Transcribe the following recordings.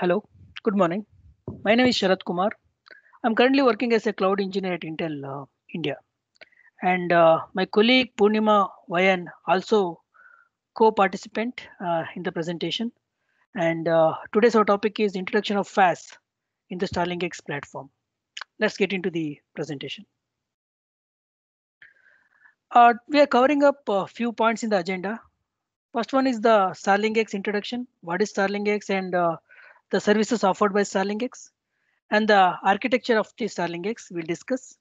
Hello, good morning. My name is Sharad Kumar. I'm currently working as a cloud engineer at Intel uh, India. And uh, my colleague Purnima Vayan, also co-participant uh, in the presentation. And uh, today's our topic is introduction of FAS in the Starlink X platform. Let's get into the presentation. Uh, we are covering up a few points in the agenda. First one is the Starlink X introduction. What is Starlink X and uh, the services offered by Starlingx, and the architecture of the Starlingx we'll discuss,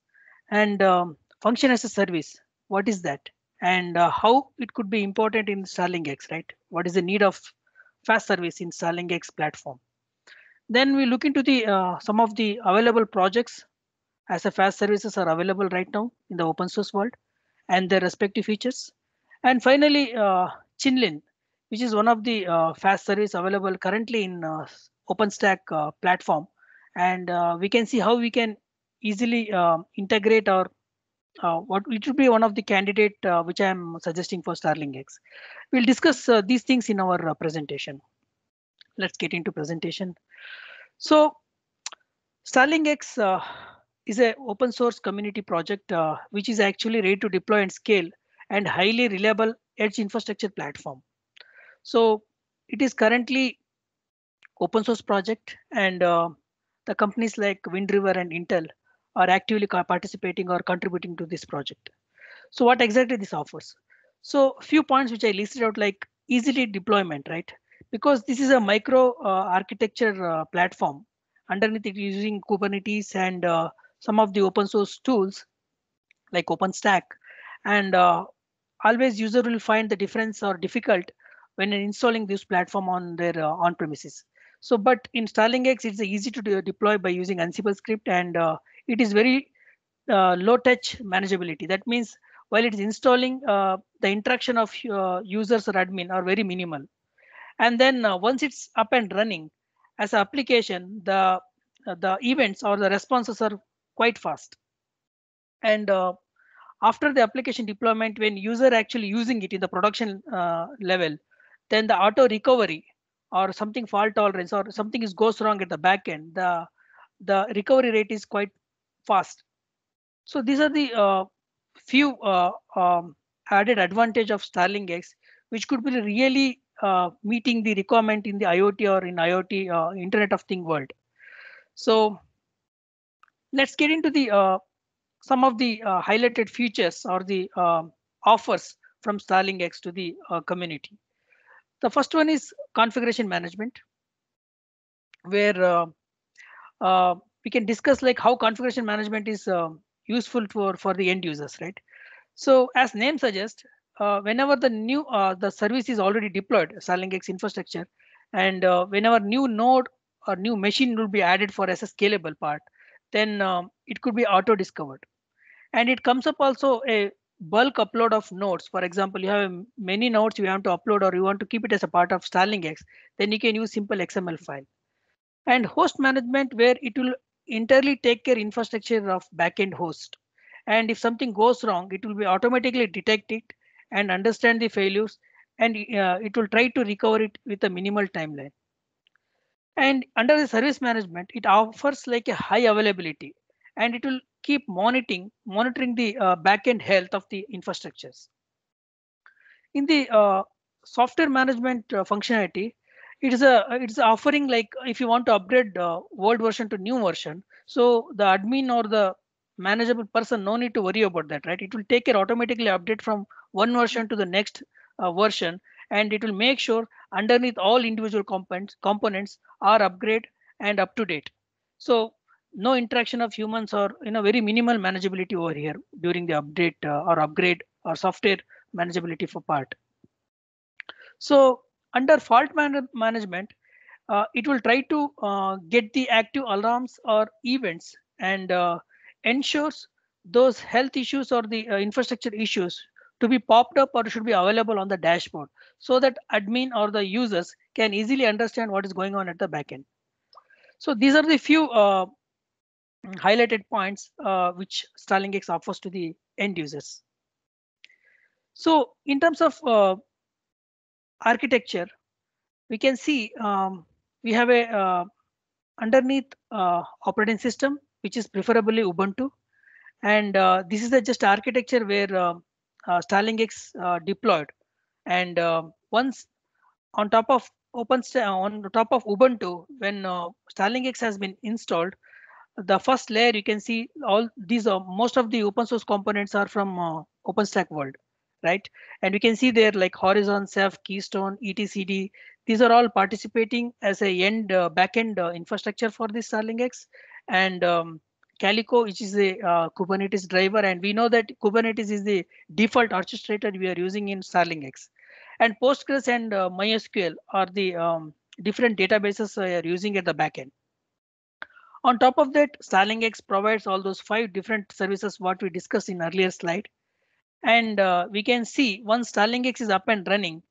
and um, function as a service, what is that, and uh, how it could be important in Starlingx, right? What is the need of fast service in Starlingx platform? Then we look into the uh, some of the available projects as a fast services are available right now in the open source world and their respective features. And finally, uh, Chinlin, which is one of the uh, fast service available currently in uh, OpenStack uh, platform. And uh, we can see how we can easily uh, integrate our uh, what it should be one of the candidate uh, which I am suggesting for Starling X. We'll discuss these things in our presentation. Let's get into presentation. So Starling X is an open source community project which is actually ready to deploy and scale and highly reliable edge infrastructure platform. So it is currently open source project and uh, the companies like Wind River and Intel are actively participating or contributing to this project. So what exactly this offers? So a few points which I listed out like easily deployment, right? Because this is a micro uh, architecture uh, platform underneath it using Kubernetes and uh, some of the open source tools like OpenStack. And uh, always user will find the difference or difficult when installing this platform on their uh, on premises. So, but in X, it's easy to deploy by using Ansible script and uh, it is very uh, low touch manageability. That means while it is installing, uh, the interaction of uh, users or admin are very minimal. And then uh, once it's up and running as an application, the uh, the events or the responses are quite fast. And after the application deployment, when user actually using it in the production level, then the auto recovery or something fault tolerance or something is goes wrong at the back end, the the recovery rate is quite fast. So these are the uh, few uh, um, added advantage of Starling X, which could be really uh, meeting the requirement in the IoT or in IoT uh, Internet of Thing world. So let's get into the uh, some of the uh, highlighted features or the um, offers from Starling X to the community. The first one is configuration management, where uh, uh, we can discuss like how configuration management is uh, useful for, for the end users, right? So as name suggests, uh, whenever the new uh, the service is already deployed X infrastructure and uh, whenever new node or new machine will be added for as a scalable part then um, it could be auto discovered and it comes up also a bulk upload of nodes. For example, you have many nodes you want to upload or you want to keep it as a part of X. then you can use simple XML file. And host management where it will entirely take care infrastructure of backend host. And if something goes wrong, it will be automatically detect it and understand the failures and uh, it will try to recover it with a minimal timeline. And under the service management, it offers like a high availability and it will keep monitoring, monitoring the uh, backend health of the infrastructures. In the uh, software management uh, functionality, it is a it's offering like if you want to upgrade uh, old version to new version, so the admin or the manageable person no need to worry about that, right? It will take care automatically update from one version to the next uh, version, and it will make sure underneath all individual components components are upgrade and up to date. So no interaction of humans or you know very minimal manageability over here during the update uh, or upgrade or software manageability for part. So under fault man management, uh, it will try to uh, get the active alarms or events and uh, ensures those health issues or the uh, infrastructure issues to be popped up or should be available on the dashboard so that admin or the users can easily understand what is going on at the backend. So these are the few uh, highlighted points uh, which Starlingex offers to the end users. So in terms of uh, architecture, we can see um, we have a uh, underneath uh, operating system, which is preferably Ubuntu. And uh, this is the just architecture where um, uh, Starlingex deployed. And once on top of OpenStack, on top of Ubuntu, when Starlingex has been installed, the first layer you can see all these are uh, most of the open source components are from uh, OpenStack world, right? And you can see there like Horizon, Ceph, Keystone, etcd. These are all participating as a end uh, backend uh, infrastructure for this StarlingX and um, Calico, which is a uh, Kubernetes driver. And we know that Kubernetes is the default orchestrator we are using in StarlingX. And Postgres and uh, MySQL are the um, different databases we are using at the backend. On top of that, Starlingx provides all those five different services what we discussed in earlier slide. And uh, we can see once Starlingx is up and running,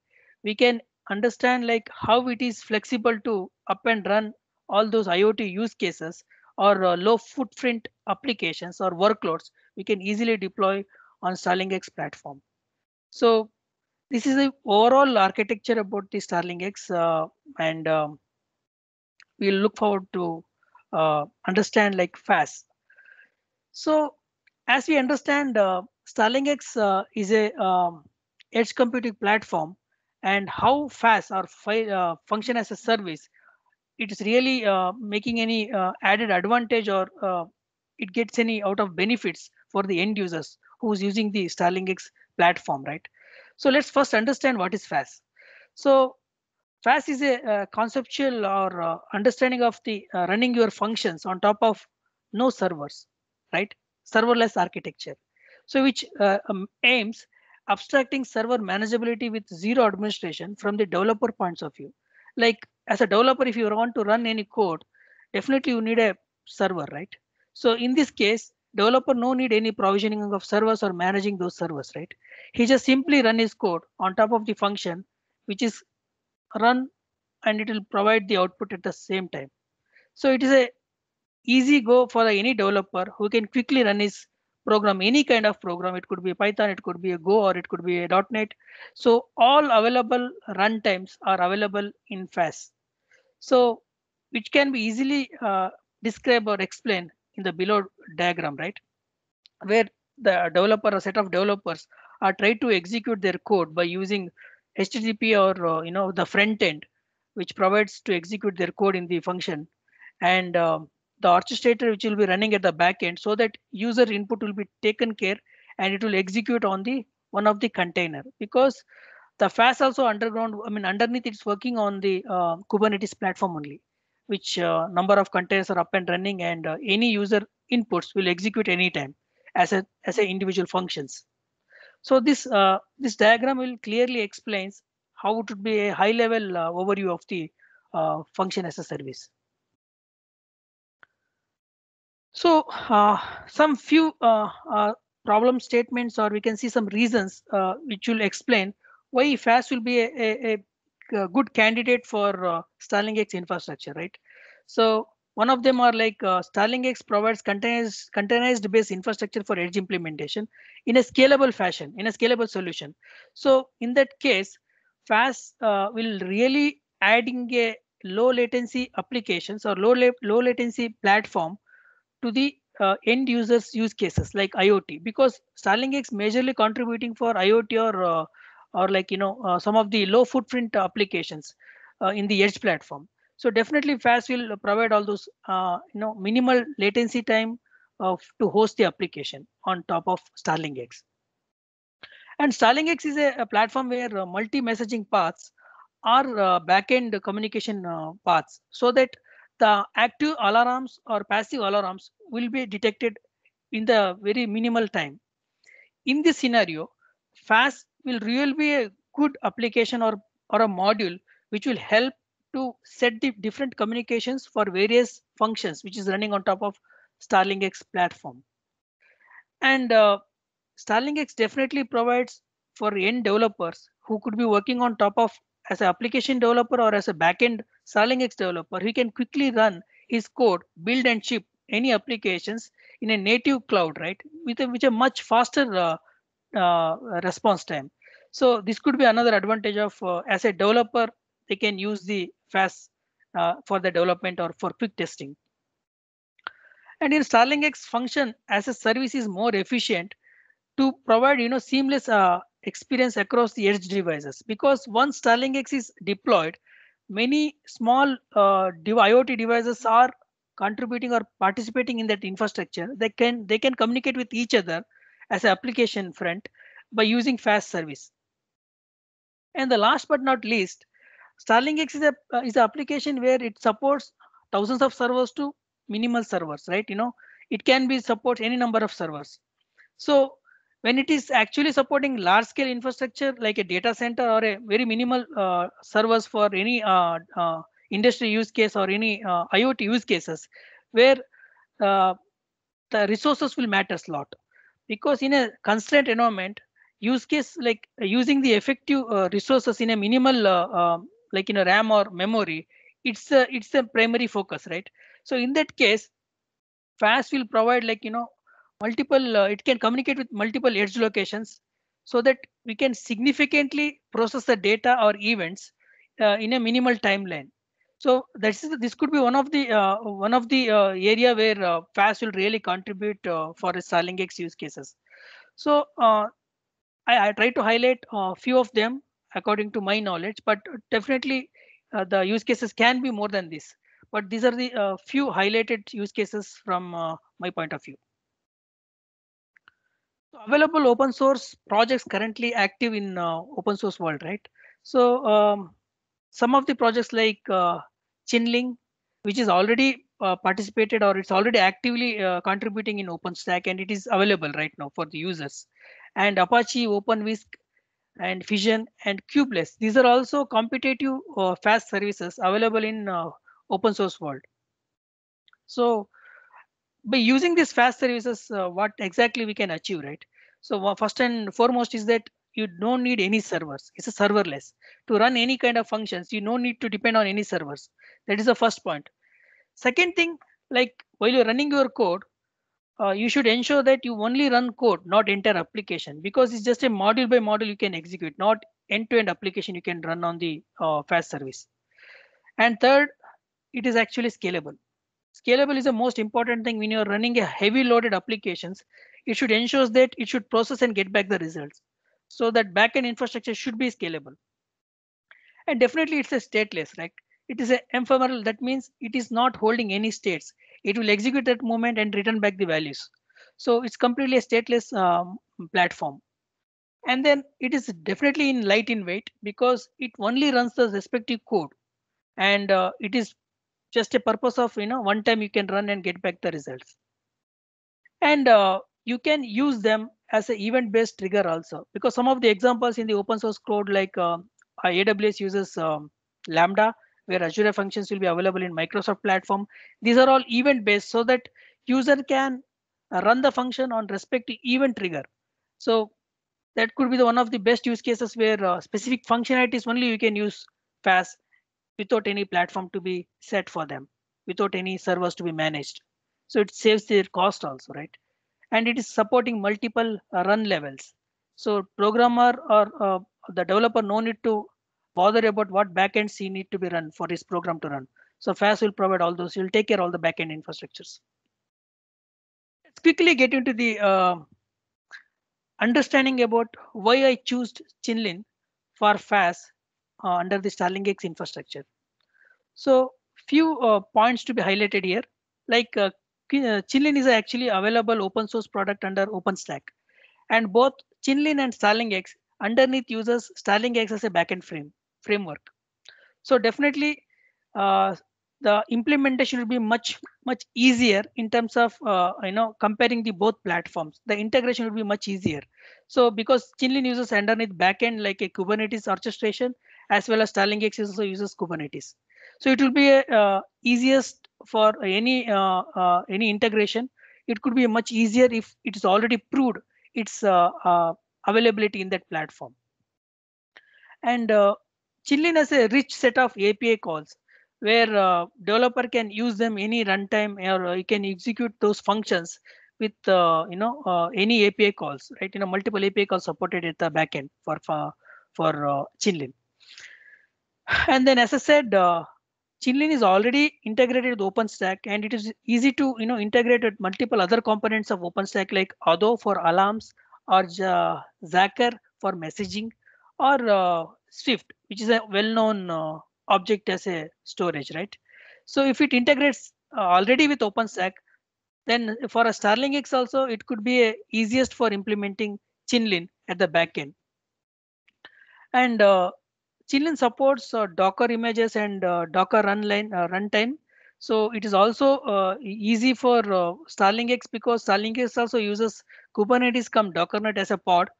we can understand like how it is flexible to up and run all those IoT use cases or uh, low footprint applications or workloads we can easily deploy on Starlingx platform. So this is the overall architecture about the Starlingx uh, and um, we look forward to uh, understand like fast. So as we understand, uh, uh, is a um, edge computing platform and how fast or uh, function as a service, it is really uh, making any uh, added advantage or uh, it gets any out of benefits for the end users who's using the Starlink platform, right? So let's first understand what is FAST. So FAS is a uh, conceptual or uh, understanding of the uh, running your functions on top of no servers, right? Serverless architecture. So which um, aims abstracting server manageability with zero administration from the developer points of view. Like as a developer, if you want to run any code, definitely you need a server, right? So in this case, developer no need any provisioning of servers or managing those servers, right? He just simply run his code on top of the function, which is run and it will provide the output at the same time. So it is a easy go for any developer who can quickly run his program, any kind of program. It could be Python, it could be a Go, or it could be a .NET. So all available runtimes are available in FAS. So which can be easily uh, described or explained in the below diagram, right? Where the developer a set of developers are trying to execute their code by using http or uh, you know the front end which provides to execute their code in the function and um, the orchestrator which will be running at the back end so that user input will be taken care and it will execute on the one of the container because the fast also underground i mean underneath it's working on the uh, kubernetes platform only which uh, number of containers are up and running and uh, any user inputs will execute anytime as a as a individual functions so this uh, this diagram will clearly explains how it would be a high level uh, overview of the uh, function as a service. So uh, some few uh, uh, problem statements or we can see some reasons which will explain why FAS will be a, a, a good candidate for uh, Starlink X infrastructure, right? So one of them are like uh, Starlingx provides containerized, containerized based infrastructure for edge implementation in a scalable fashion, in a scalable solution. So in that case, FAST uh, will really adding a low latency applications or low, la low latency platform to the uh, end users use cases like IoT because Starlingx majorly contributing for IoT or uh, or like you know uh, some of the low footprint applications uh, in the edge platform. So definitely fast will provide all those uh, you know minimal latency time of to host the application on top of Starling X. And Starling X is a, a platform where uh, multi-messaging paths are uh, backend communication uh, paths so that the active alarms or passive alarms will be detected in the very minimal time. In this scenario, FAST will really be a good application or, or a module which will help to set the different communications for various functions, which is running on top of Starlink X platform. And uh, Starlink X definitely provides for end developers who could be working on top of as an application developer or as a backend Starlink X developer, he can quickly run his code, build and ship any applications in a native cloud, right? With a, with a much faster uh, uh, response time. So this could be another advantage of uh, as a developer they can use the FAS uh, for the development or for quick testing. And in Starling X function as a service is more efficient to provide you know seamless uh, experience across the edge devices because once Starling X is deployed, many small uh, IoT devices are contributing or participating in that infrastructure. They can they can communicate with each other as an application front by using fast service. And the last but not least, Starlinkx is a uh, is an application where it supports thousands of servers to minimal servers, right? You know, it can be support any number of servers. So when it is actually supporting large scale infrastructure like a data center or a very minimal uh, servers for any uh, uh, industry use case or any uh, IoT use cases where uh, the resources will matter a lot because in a constrained environment use case like uh, using the effective resources in a minimal um, like in a ram or memory it's a it's the primary focus right so in that case fast will provide like you know multiple uh, it can communicate with multiple edge locations so that we can significantly process the data or events uh, in a minimal timeline so this is this could be one of the uh, one of the uh, area where uh, fast will really contribute uh, for Starling X use cases so I, I try to highlight a few of them according to my knowledge, but definitely uh, the use cases can be more than this. But these are the uh, few highlighted use cases from uh, my point of view. So available open source projects currently active in uh, open source world, right? So um, some of the projects like uh, Chinling, which is already uh, participated or it's already actively contributing in OpenStack and it is available right now for the users. And Apache OpenWhisk and Fission and Kubeless. These are also competitive uh, fast services available in uh, open source world. So by using these fast services, uh, what exactly we can achieve, right? So first and foremost is that you don't need any servers. It's a serverless. To run any kind of functions, you no need to depend on any servers. That is the first point. Second thing, like while you're running your code, uh, you should ensure that you only run code, not entire application, because it's just a module by module you can execute, not end-to-end -end application you can run on the uh, fast service. And third, it is actually scalable. Scalable is the most important thing when you're running a heavy loaded applications. It should ensure that it should process and get back the results. So that backend infrastructure should be scalable. And definitely it's a stateless, right? It is an ephemeral, that means it is not holding any states it will execute that movement and return back the values. So it's completely a stateless um, platform. And then it is definitely in light in weight because it only runs the respective code and uh, it is just a purpose of, you know, one time you can run and get back the results. And uh, you can use them as an event based trigger also because some of the examples in the open source code like uh, um, AWS uses um, Lambda where Azure Functions will be available in Microsoft platform. These are all event based so that user can run the function on respective event trigger. So that could be the one of the best use cases where uh, specific functionalities only you can use fast without any platform to be set for them, without any servers to be managed. So it saves their cost also, right? And it is supporting multiple uh, run levels. So programmer or uh, the developer no need to bother about what backends he need to be run for his program to run. So FAS will provide all those. You'll take care all the backend infrastructures. Let's quickly get into the uh, understanding about why I chose Chinlin for FAS uh, under the Starling X infrastructure. So few uh, points to be highlighted here, like uh, uh, Chinlin is actually available open source product under OpenStack. And both Chinlin and Starling X underneath uses Starling X as a backend frame framework. So definitely uh, the implementation will be much, much easier in terms of, uh, you know, comparing the both platforms. The integration will be much easier. So because Chinlin uses underneath backend like a Kubernetes orchestration, as well as X also uses Kubernetes. So it will be uh, easiest for any uh, uh, any integration. It could be much easier if it is already proved its uh, availability in that platform and uh, Chillin has a rich set of API calls where uh, developer can use them any runtime or you uh, can execute those functions with uh, you know uh, any API calls, right? You know multiple API calls supported at the backend for for, for uh, Chinlin. And then, as I said, uh, Chinlin is already integrated with OpenStack, and it is easy to you know integrate with multiple other components of OpenStack like Ado for alarms, or Zacker for messaging, or uh, Swift which is a well-known uh, object as a storage, right? So if it integrates uh, already with OpenStack, then for a Starling X also, it could be a, easiest for implementing Chinlin at the backend. And uh, Chinlin supports uh, Docker images and uh, Docker runline uh, runtime. So it is also easy for Starling X because Starling X also uses Kubernetes come Dockernet as a pod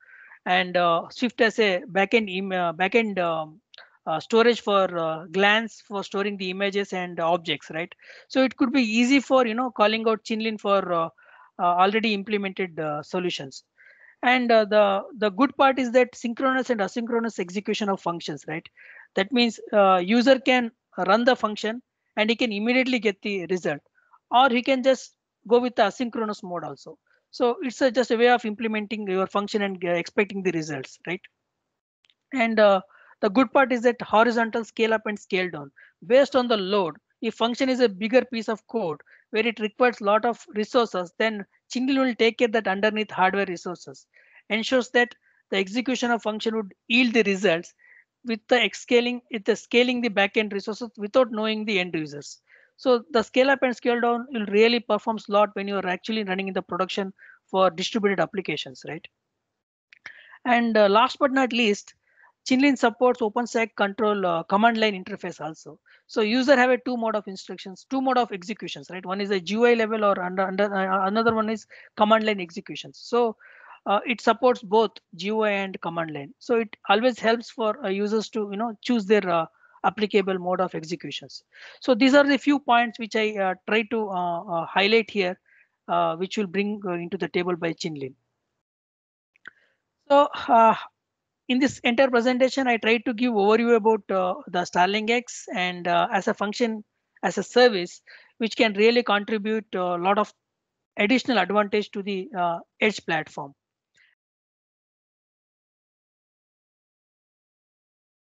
and uh, Swift as a backend email, backend um, uh, storage for uh, glands for storing the images and objects, right? So it could be easy for, you know, calling out Chinlin for uh, uh, already implemented uh, solutions. And the, the good part is that synchronous and asynchronous execution of functions, right? That means user can run the function and he can immediately get the result or he can just go with the asynchronous mode also. So it's a, just a way of implementing your function and expecting the results, right? And uh, the good part is that horizontal scale up and scale down. Based on the load, if function is a bigger piece of code where it requires a lot of resources, then Chingle will take care that underneath hardware resources, ensures that the execution of function would yield the results with the scaling, with the scaling the backend resources without knowing the end users. So the scale up and scale down will really performs a lot when you are actually running in the production for distributed applications, right? And uh, last but not least, Chinlin supports OpenStack control uh, command line interface also. So user have a two mode of instructions, two mode of executions, right? One is a GUI level or under, under uh, uh, another one is command line executions. So uh, it supports both GUI and command line. So it always helps for uh, users to you know choose their uh, applicable mode of executions. So these are the few points which I try to highlight here, which will bring into the table by Chinlin. So uh, in this entire presentation, I tried to give overview about uh, the Starling X and uh, as a function, as a service, which can really contribute a lot of additional advantage to the uh, edge platform.